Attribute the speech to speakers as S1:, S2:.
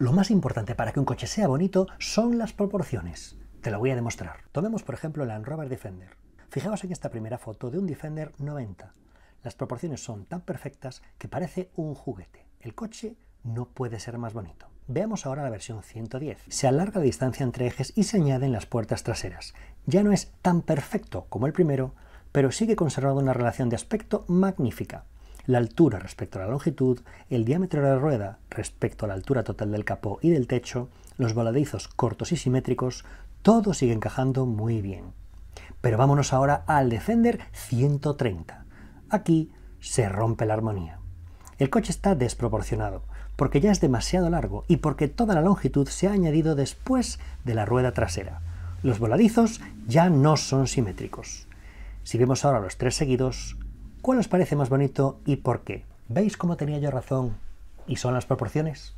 S1: Lo más importante para que un coche sea bonito son las proporciones. Te lo voy a demostrar. Tomemos por ejemplo la Land Rover Defender. Fijaos en esta primera foto de un Defender 90. Las proporciones son tan perfectas que parece un juguete. El coche no puede ser más bonito. Veamos ahora la versión 110. Se alarga la distancia entre ejes y se añaden las puertas traseras. Ya no es tan perfecto como el primero, pero sigue conservando una relación de aspecto magnífica la altura respecto a la longitud, el diámetro de la rueda respecto a la altura total del capó y del techo, los voladizos cortos y simétricos, todo sigue encajando muy bien. Pero vámonos ahora al Defender 130. Aquí se rompe la armonía. El coche está desproporcionado, porque ya es demasiado largo y porque toda la longitud se ha añadido después de la rueda trasera. Los voladizos ya no son simétricos. Si vemos ahora los tres seguidos, ¿Cuál os parece más bonito y por qué? ¿Veis cómo tenía yo razón y son las proporciones?